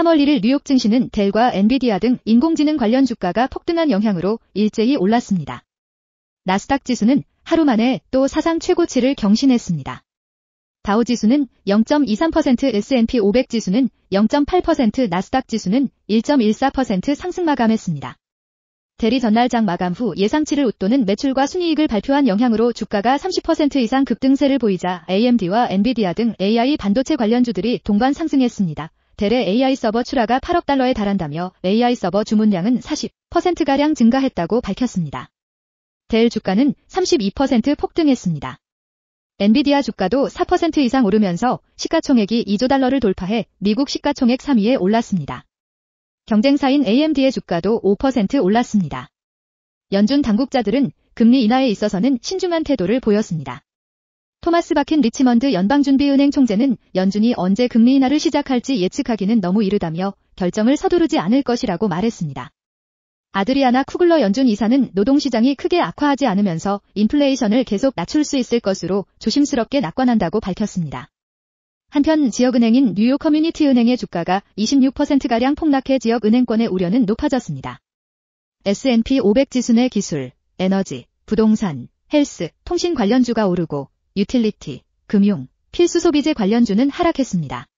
3월 1일 뉴욕 증시는 델과 엔비디아 등 인공지능 관련 주가가 폭등한 영향으로 일제히 올랐습니다. 나스닥 지수는 하루 만에 또 사상 최고치를 경신했습니다. 다우 지수는 0.23%, S&P 500 지수는 0.8%, 나스닥 지수는 1.14% 상승 마감했습니다. 대리 전날장 마감 후 예상치를 웃도는 매출과 순이익을 발표한 영향으로 주가가 30% 이상 급등세를 보이자 AMD와 엔비디아 등 AI 반도체 관련주들이 동반 상승했습니다. 델의 AI 서버 출하가 8억 달러에 달한다며 AI 서버 주문량은 40%가량 증가했다고 밝혔습니다. 델 주가는 32% 폭등했습니다. 엔비디아 주가도 4% 이상 오르면서 시가총액이 2조 달러를 돌파해 미국 시가총액 3위에 올랐습니다. 경쟁사인 AMD의 주가도 5% 올랐습니다. 연준 당국자들은 금리 인하에 있어서는 신중한 태도를 보였습니다. 토마스 바킨 리치먼드 연방준비은행 총재는 연준이 언제 금리 인하를 시작할지 예측하기는 너무 이르다며 결정을 서두르지 않을 것이라고 말했습니다. 아드리아나 쿠글러 연준 이사는 노동시장이 크게 악화하지 않으면서 인플레이션을 계속 낮출 수 있을 것으로 조심스럽게 낙관한다고 밝혔습니다. 한편 지역은행인 뉴욕 커뮤니티 은행의 주가가 26%가량 폭락해 지역 은행권의 우려는 높아졌습니다. S&P 500 지수 내 기술, 에너지, 부동산, 헬스, 통신 관련주가 오르고 유틸리티, 금융, 필수 소비재 관련주는 하락했습니다.